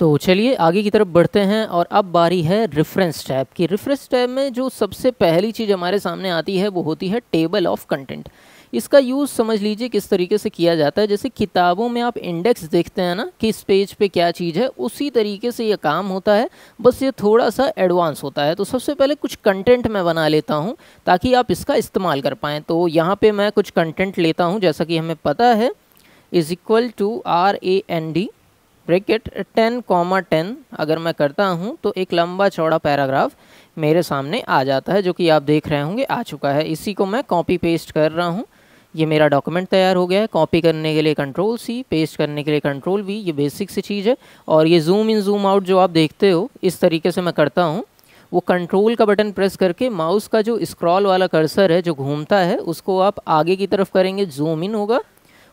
तो चलिए आगे की तरफ बढ़ते हैं और अब बारी है रेफरेंस टैब की रेफरेंस टैब में जो सबसे पहली चीज़ हमारे सामने आती है वो होती है टेबल ऑफ कंटेंट इसका यूज़ समझ लीजिए किस तरीके से किया जाता है जैसे किताबों में आप इंडेक्स देखते हैं ना किस पेज पे क्या चीज़ है उसी तरीके से ये काम होता है बस ये थोड़ा सा एडवांस होता है तो सबसे पहले कुछ कंटेंट मैं बना लेता हूँ ताकि आप इसका इस्तेमाल कर पाएँ तो यहाँ पर मैं कुछ कंटेंट लेता हूँ जैसा कि हमें पता है is equal to R A N D bracket ten comma ten अगर मैं करता हूँ तो एक लंबा चौड़ा पैराग्राफ मेरे सामने आ जाता है जो कि आप देख रहे होंगे आ चुका है इसी को मैं कॉपी पेस्ट कर रहा हूँ ये मेरा डॉक्यूमेंट तैयार हो गया है कॉपी करने के लिए कंट्रोल सी पेस्ट करने के लिए कंट्रोल वी ये बेसिक सी चीज़ है और ये जूम इन जूम आउट जो आप देखते हो इस तरीके से मैं करता हूँ वो कंट्रोल का बटन प्रेस करके माउस का जो स्क्रॉल वाला कर्सर है जो घूमता है उसको आप आगे की तरफ करेंगे जूम इन होगा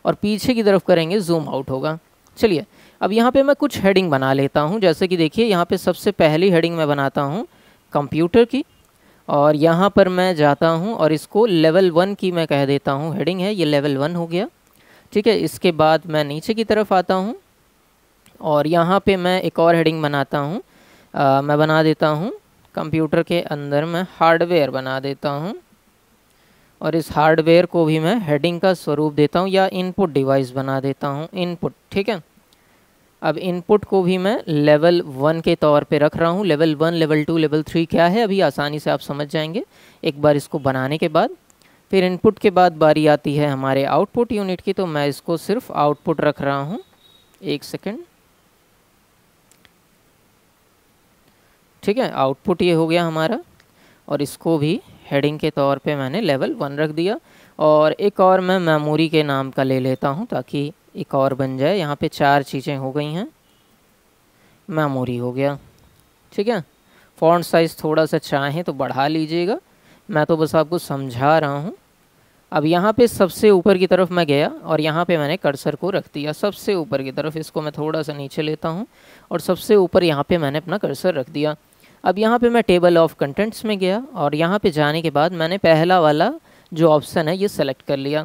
और पीछे की तरफ करेंगे जूम आउट होगा चलिए अब यहाँ पे मैं कुछ हेडिंग बना लेता हूँ जैसे कि देखिए यहाँ पे सबसे पहली हेडिंग मैं बनाता हूँ कंप्यूटर की और यहाँ पर मैं जाता हूँ और इसको लेवल वन की मैं कह देता हूँ हेडिंग है ये लेवल वन हो गया ठीक है इसके बाद मैं नीचे की तरफ आता हूँ और यहाँ पे मैं एक और हेडिंग बनाता हूँ मैं बना देता हूँ कंप्यूटर के अंदर मैं हार्डवेयर बना देता हूँ और इस हार्डवेयर को भी मैं हेडिंग का स्वरूप देता हूँ या इनपुट डिवाइस बना देता हूँ इनपुट ठीक है अब इनपुट को भी मैं लेवल वन के तौर पे रख रहा हूँ level one level two level three क्या है अभी आसानी से आप समझ जाएंगे एक बार इसको बनाने के बाद फिर इनपुट के बाद बारी आती है हमारे आउटपुट यूनिट की तो मैं इसको सिर्फ आउटपुट रख रहा हूँ एक सेकेंड ठीक है आउटपुट ये हो गया हमारा और इसको भी हेडिंग के तौर पे मैंने लेवल वन रख दिया और एक और मैं मेमोरी के नाम का ले लेता हूँ ताकि एक और बन जाए यहाँ पे चार चीज़ें हो गई हैं मेमोरी हो गया ठीक है फॉन्ट साइज़ थोड़ा सा चाहें तो बढ़ा लीजिएगा मैं तो बस आपको समझा रहा हूँ अब यहाँ पे सबसे ऊपर की तरफ मैं गया और यहाँ पे मैंने कर्सर को रख दिया सबसे ऊपर की तरफ इसको मैं थोड़ा सा नीचे लेता हूँ और सबसे ऊपर यहाँ पे मैंने अपना कर्सर रख दिया अब यहाँ पे मैं टेबल ऑफ कंटेंट्स में गया और यहाँ पे जाने के बाद मैंने पहला वाला जो ऑप्शन है ये सेलेक्ट कर लिया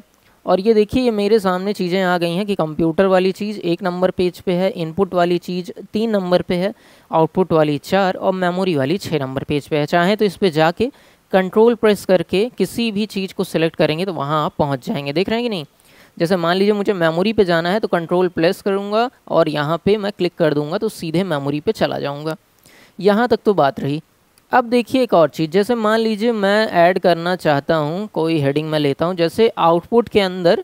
और ये देखिए ये मेरे सामने चीज़ें आ गई हैं कि कंप्यूटर वाली चीज़ एक नंबर पेज पे है इनपुट वाली चीज़ तीन नंबर पे है आउटपुट वाली चार और मेमोरी वाली छः नंबर पेज पे है चाहें तो इस पर जाके कंट्रोल प्रेस करके किसी भी चीज़ को सिलेक्ट करेंगे तो वहाँ आप पहुँच जाएंगे देख रहे हैं कि नहीं जैसे मान लीजिए मुझे मेमोरी पर जाना है तो कंट्रोल प्रेस करूँगा और यहाँ पर मैं क्लिक कर दूँगा तो सीधे मेमोरी पे चला जाऊँगा यहाँ तक तो बात रही अब देखिए एक और चीज़ जैसे मान लीजिए मैं ऐड करना चाहता हूँ कोई हेडिंग मैं लेता हूँ जैसे आउटपुट के अंदर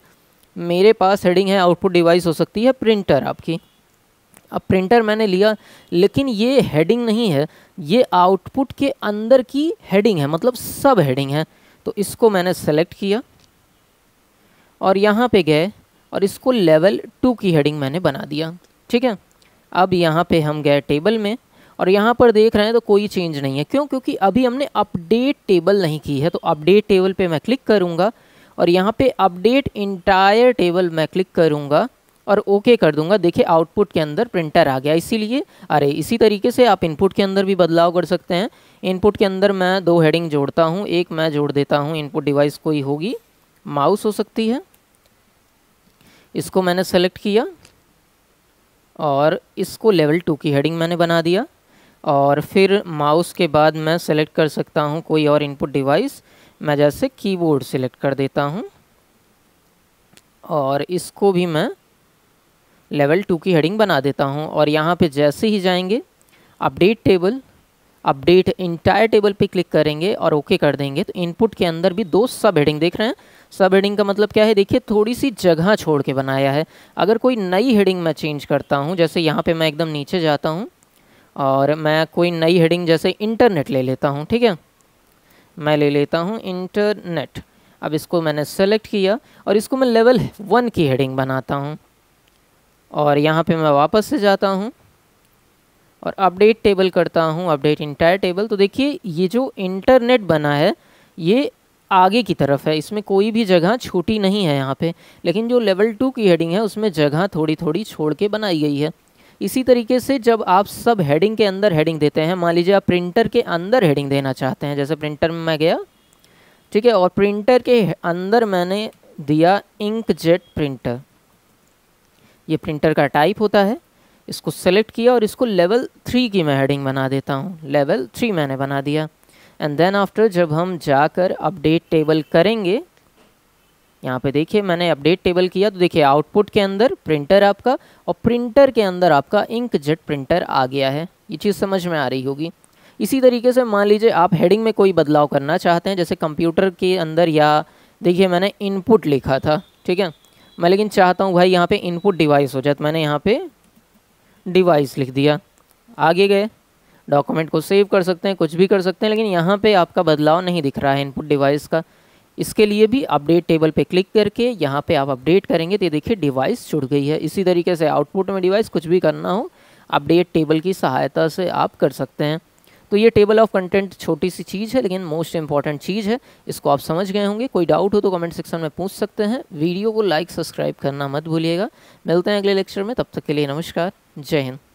मेरे पास हेडिंग है आउटपुट डिवाइस हो सकती है प्रिंटर आपकी अब प्रिंटर मैंने लिया लेकिन ये हेडिंग नहीं है ये आउटपुट के अंदर की हेडिंग है मतलब सब हेडिंग है तो इसको मैंने सेलेक्ट किया और यहाँ पे गए और इसको लेवल टू की हेडिंग मैंने बना दिया ठीक है अब यहाँ पे हम गए टेबल में और यहाँ पर देख रहे हैं तो कोई चेंज नहीं है क्यों क्योंकि अभी हमने अपडेट टेबल नहीं की है तो अपडेट टेबल पे मैं क्लिक करूँगा और यहाँ पे अपडेट इंटायर टेबल मैं क्लिक करूँगा और ओके कर दूंगा देखिए आउटपुट के अंदर प्रिंटर आ गया इसीलिए अरे इसी तरीके से आप इनपुट के अंदर भी बदलाव कर सकते हैं इनपुट के अंदर मैं दो हेडिंग जोड़ता हूँ एक मैं जोड़ देता हूँ इनपुट डिवाइस कोई होगी माउस हो सकती है इसको मैंने सेलेक्ट किया और इसको लेवल टू की हेडिंग मैंने बना दिया और फिर माउस के बाद मैं सेलेक्ट कर सकता हूँ कोई और इनपुट डिवाइस मैं जैसे कीबोर्ड सेलेक्ट कर देता हूँ और इसको भी मैं लेवल टू की हेडिंग बना देता हूँ और यहाँ पे जैसे ही जाएंगे update table update entire table पे क्लिक करेंगे और ओके कर देंगे तो इनपुट के अंदर भी दो सब हेडिंग देख रहे हैं सब हेडिंग का मतलब क्या है देखिए थोड़ी सी जगह छोड़ के बनाया है अगर कोई नई हेडिंग मैं चेंज करता हूँ जैसे यहाँ पे मैं एकदम नीचे जाता हूँ और मैं कोई नई हेडिंग जैसे इंटरनेट ले लेता हूँ ठीक है मैं ले लेता हूँ इंटरनेट अब इसको मैंने सेलेक्ट किया और इसको मैं लेवल वन की हेडिंग बनाता हूँ और यहाँ पे मैं वापस से जाता हूँ और अपडेट टेबल करता हूँ अपडेट इंटायर टेबल तो देखिए ये जो इंटरनेट बना है ये आगे की तरफ है इसमें कोई भी जगह छोटी नहीं है यहाँ पे लेकिन जो लेवल टू की हेडिंग है उसमें जगह थोड़ी थोड़ी छोड़ के बनाई गई है इसी तरीके से जब आप सब हेडिंग के अंदर हेडिंग देते हैं मान लीजिए आप प्रिंटर के अंदर हेडिंग देना चाहते हैं जैसे प्रिंटर में मैं गया ठीक है और प्रिंटर के अंदर मैंने दिया इंक जेट प्रिंटर ये प्रिंटर का टाइप होता है इसको सेलेक्ट किया और इसको लेवल थ्री की मैं हेडिंग बना देता हूँ लेवल थ्री मैंने बना दिया एंड देन आफ्टर जब हम जाकर अपडेट टेबल करेंगे यहाँ पे देखिए मैंने अपडेट टेबल किया तो देखिए आउटपुट के अंदर प्रिंटर आपका और प्रिंटर के अंदर आपका इंक जेट प्रिंटर आ गया है ये चीज़ समझ में आ रही होगी इसी तरीके से मान लीजिए आप हेडिंग में कोई बदलाव करना चाहते हैं जैसे कंप्यूटर के अंदर या देखिए मैंने इनपुट लिखा था ठीक है मैं लेकिन चाहता हूँ भाई यहाँ पर इनपुट डिवाइस हो जाए तो मैंने यहाँ पर डिवाइस लिख दिया आगे गए डॉक्यूमेंट को सेव कर सकते हैं कुछ भी कर सकते हैं लेकिन यहाँ पर आपका बदलाव नहीं दिख रहा है इनपुट डिवाइस का इसके लिए भी अपडेट टेबल पे क्लिक करके यहाँ पे आप अपडेट करेंगे तो देखिए डिवाइस छुड़ गई है इसी तरीके से आउटपुट में डिवाइस कुछ भी करना हो अपडेट टेबल की सहायता से आप कर सकते हैं तो ये टेबल ऑफ कंटेंट छोटी सी चीज़ है लेकिन मोस्ट इंपॉर्टेंट चीज़ है इसको आप समझ गए होंगे कोई डाउट हो तो कमेंट सेक्शन में पूछ सकते हैं वीडियो को लाइक सब्सक्राइब करना मत भूलिएगा मिलते हैं अगले लेक्चर में तब तक के लिए नमस्कार जय हिंद